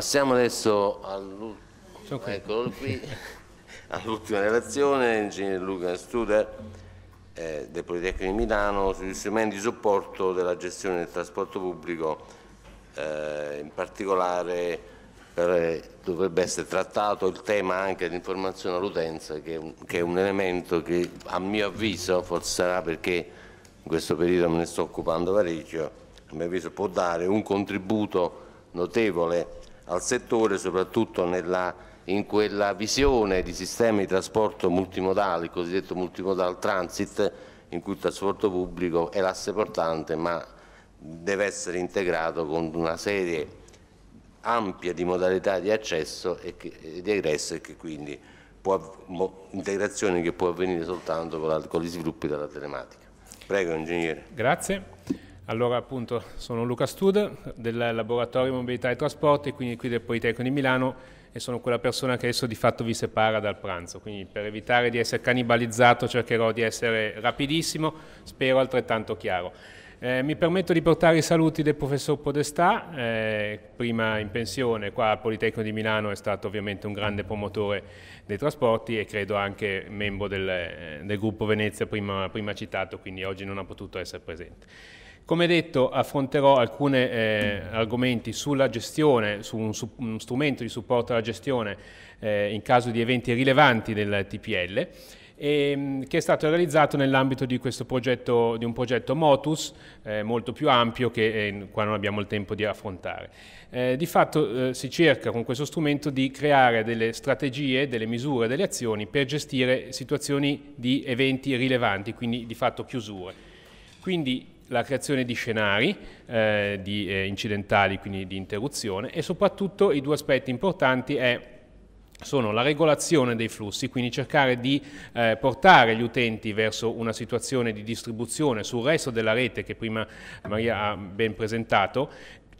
Passiamo adesso ecco, all'ultima all relazione, ingegner Luca Studer eh, del Politecnico di Milano sugli strumenti di supporto della gestione del trasporto pubblico, eh, in particolare per, eh, dovrebbe essere trattato il tema anche dell'informazione all'utenza che, che è un elemento che a mio avviso, forse sarà perché in questo periodo me ne sto occupando parecchio, a mio avviso può dare un contributo notevole al settore soprattutto nella, in quella visione di sistemi di trasporto multimodale, il cosiddetto multimodal transit, in cui il trasporto pubblico è l'asse portante ma deve essere integrato con una serie ampia di modalità di accesso e di egresso e che quindi può, integrazione che può avvenire soltanto con, la, con gli sviluppi della telematica. Prego, ingegnere. Grazie. Allora appunto sono Luca Stud del Laboratorio Mobilità e Trasporti, quindi qui del Politecnico di Milano e sono quella persona che adesso di fatto vi separa dal pranzo, quindi per evitare di essere cannibalizzato cercherò di essere rapidissimo, spero altrettanto chiaro. Eh, mi permetto di portare i saluti del professor Podestà, eh, prima in pensione qua al Politecnico di Milano è stato ovviamente un grande promotore dei trasporti e credo anche membro del, eh, del gruppo Venezia prima, prima citato, quindi oggi non ha potuto essere presente. Come detto affronterò alcuni eh, argomenti sulla gestione, su un, su un, strumento di supporto alla gestione eh, in caso di eventi rilevanti del TPL e, ehm, che è stato realizzato nell'ambito di, di un progetto Motus eh, molto più ampio che eh, qua non abbiamo il tempo di affrontare. Eh, di fatto eh, si cerca con questo strumento di creare delle strategie, delle misure, delle azioni per gestire situazioni di eventi rilevanti, quindi di fatto chiusure. Quindi la creazione di scenari eh, di, eh, incidentali, quindi di interruzione e soprattutto i due aspetti importanti è sono la regolazione dei flussi, quindi cercare di eh, portare gli utenti verso una situazione di distribuzione sul resto della rete che prima Maria ha ben presentato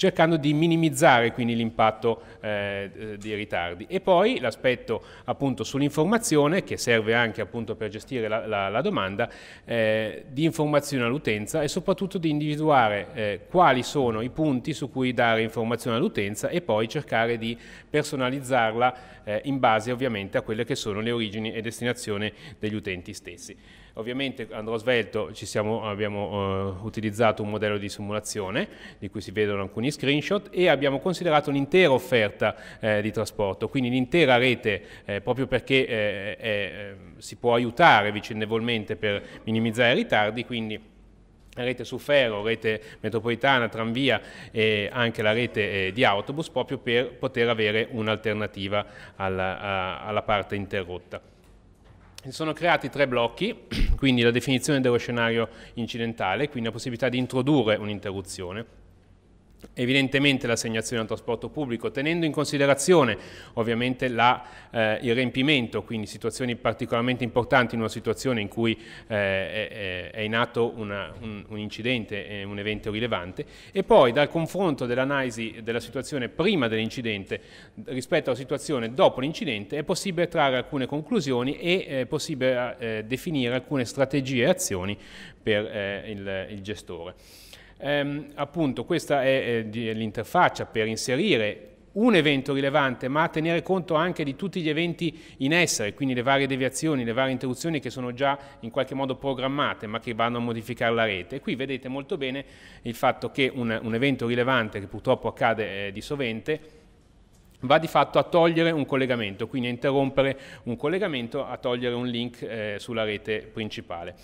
cercando di minimizzare quindi l'impatto eh, eh, dei ritardi. E poi l'aspetto appunto sull'informazione, che serve anche appunto per gestire la, la, la domanda, eh, di informazione all'utenza e soprattutto di individuare eh, quali sono i punti su cui dare informazione all'utenza e poi cercare di personalizzarla eh, in base ovviamente a quelle che sono le origini e destinazione degli utenti stessi. Ovviamente andrò svelto, siamo, abbiamo uh, utilizzato un modello di simulazione di cui si vedono alcuni screenshot e abbiamo considerato l'intera offerta eh, di trasporto, quindi l'intera rete eh, proprio perché eh, eh si può aiutare vicendevolmente per minimizzare i ritardi, quindi rete su ferro, rete metropolitana, tranvia e anche la rete eh, di autobus proprio per poter avere un'alternativa alla, alla parte interrotta. Si sono creati tre blocchi, quindi la definizione dello scenario incidentale, quindi la possibilità di introdurre un'interruzione, Evidentemente l'assegnazione al trasporto pubblico, tenendo in considerazione ovviamente la, eh, il riempimento, quindi situazioni particolarmente importanti in una situazione in cui eh, è, è, in atto una, un, un, incidente, un evento rilevante, e poi dal confronto dell'analisi della situazione prima dell'incidente rispetto alla situazione dopo l'incidente è possibile trarre alcune conclusioni e è eh, possibile eh, definire alcune strategie e azioni per eh, il, il gestore. Ehm, appunto, questa è eh, l'interfaccia per inserire un evento rilevante, ma tenere conto anche di tutti gli eventi in essere, quindi le varie deviazioni, le varie interruzioni che sono già in qualche modo programmate, ma che vanno a modificare la rete. E qui vedete molto bene il fatto che un, un evento rilevante, che purtroppo accade eh, di sovente, va di fatto a togliere un collegamento, quindi a interrompere un collegamento, a togliere un link eh, sulla rete principale.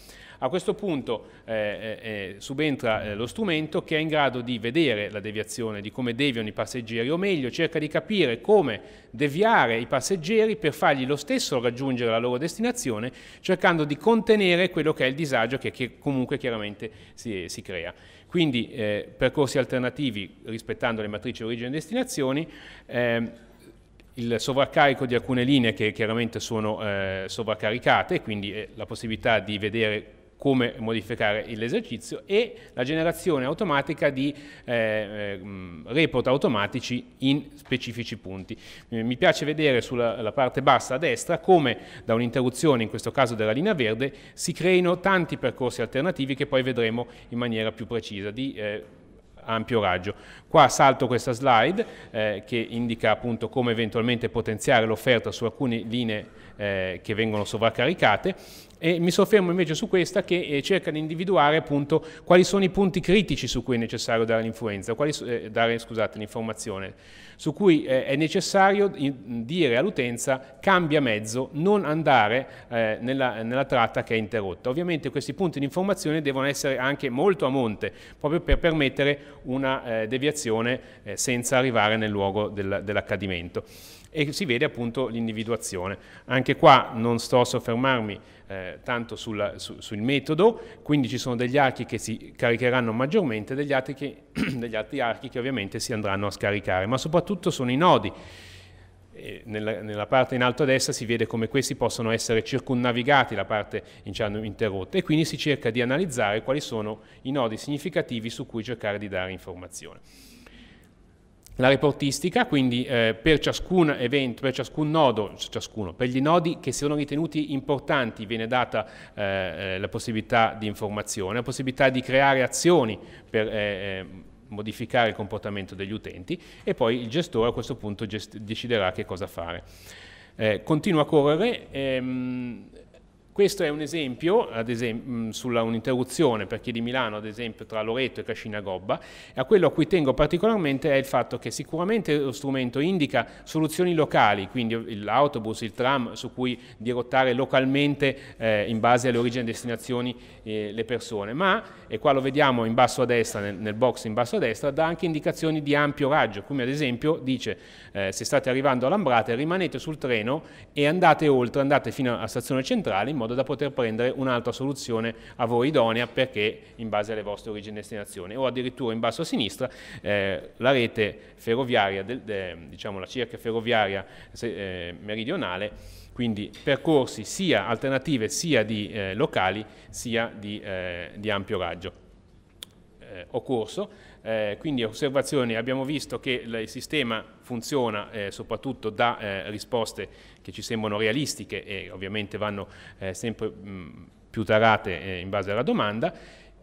A questo punto eh, eh, eh subentra eh, lo strumento che è in grado di vedere la deviazione, di come deviano i passeggeri, o meglio cerca di capire come deviare i passeggeri per fargli lo stesso raggiungere la loro destinazione, cercando di contenere quello che è il disagio che, che comunque chiaramente si, si crea. Quindi eh, percorsi alternativi rispettando le matrici origine e destinazioni, ehm, il sovraccarico di alcune linee che chiaramente sono eh, sovraccaricate, quindi eh, la possibilità di vedere come modificare l'esercizio e la generazione automatica di eh, eh mm, report automatici in specifici punti. Mi piace vedere sulla parte bassa a destra come da un'interruzione, in questo caso della linea verde, si creino tanti percorsi alternativi che poi vedremo in maniera più precisa di, eh, ampio raggio. Qua salto questa slide eh, che indica appunto come eventualmente potenziare l'offerta su alcune linee eh, che vengono sovraccaricate e mi soffermo invece su questa che eh, cerca di individuare appunto quali sono i punti critici su cui è necessario dare l'influenza, quali, eh, dare, scusate, l'informazione, su cui eh, è necessario dire all'utenza cambia mezzo, non andare eh, nella, nella, tratta che è interrotta. Ovviamente questi punti di informazione devono essere anche molto a monte, proprio per permettere una eh, deviazione eh, senza arrivare nel luogo del, dell'accadimento e si vede appunto l'individuazione. Anche qua non sto a soffermarmi eh, tanto sul, su, sul metodo, quindi ci sono degli archi che si caricheranno maggiormente e degli altri, degli altri archi che ovviamente si andranno a scaricare, ma soprattutto sono i nodi. Nella, nella, parte in alto a destra si vede come questi possono essere circunnavigati, la parte diciamo, interrotta, e quindi si cerca di analizzare quali sono i nodi significativi su cui cercare di dare informazione la reportistica, quindi eh, per ciascun evento, per ciascun nodo, ciascuno, per gli nodi che siano ritenuti importanti viene data eh, eh, la possibilità di informazione, la possibilità di creare azioni per eh, eh, modificare il comportamento degli utenti e poi il gestore a questo punto deciderà che cosa fare. Eh, continua a correre. Ehm, questo è un esempio, esempio sulla un'interruzione per chi è di Milano, ad esempio tra Loreto e Cascina Cascinagobba. A quello a cui tengo particolarmente è il fatto che sicuramente lo strumento indica soluzioni locali, quindi l'autobus, il tram su cui dirottare localmente eh, in base alle origini e destinazioni eh, le persone, ma, e qua lo vediamo in basso a destra, nel, nel, box in basso a destra, dà anche indicazioni di ampio raggio, come ad esempio dice eh, se state arrivando a Lambrate rimanete sul treno e andate oltre, andate fino alla stazione centrale in modo modo da poter prendere un'altra soluzione a voi idonea perché in base alle vostre origini e destinazioni. O addirittura in basso a sinistra eh, la rete ferroviaria, del, de, diciamo la circa ferroviaria eh, meridionale, quindi percorsi sia alternative sia di eh, locali sia di, eh, di ampio raggio eh, ho eh, quindi osservazioni, abbiamo visto che il sistema funziona eh, soprattutto da eh, risposte che ci sembrano realistiche e ovviamente vanno eh, sempre mh, più tarate eh, in base alla domanda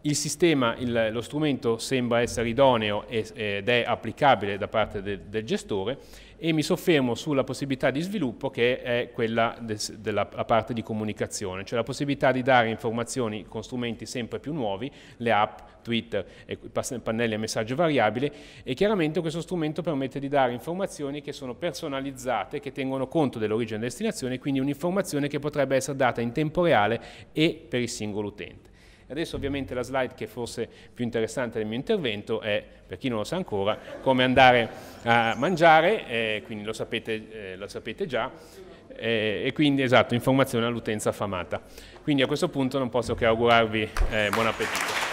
il sistema, il, lo strumento sembra essere idoneo ed è applicabile da parte de, del gestore e mi soffermo sulla possibilità di sviluppo che è quella de, della parte di comunicazione, cioè la possibilità di dare informazioni con strumenti sempre più nuovi, le app, Twitter, e pannelli a messaggio variabile e chiaramente questo strumento permette di dare informazioni che sono personalizzate, che tengono conto dell'origine e destinazione, quindi un'informazione che potrebbe essere data in tempo reale e per il singolo utente. Adesso ovviamente la slide che forse più interessante del mio intervento è, per chi non lo sa ancora, come andare a mangiare, eh, quindi lo sapete, eh, lo sapete già, eh, e quindi esatto, informazione all'utenza affamata. Quindi a questo punto non posso che augurarvi eh, buon appetito.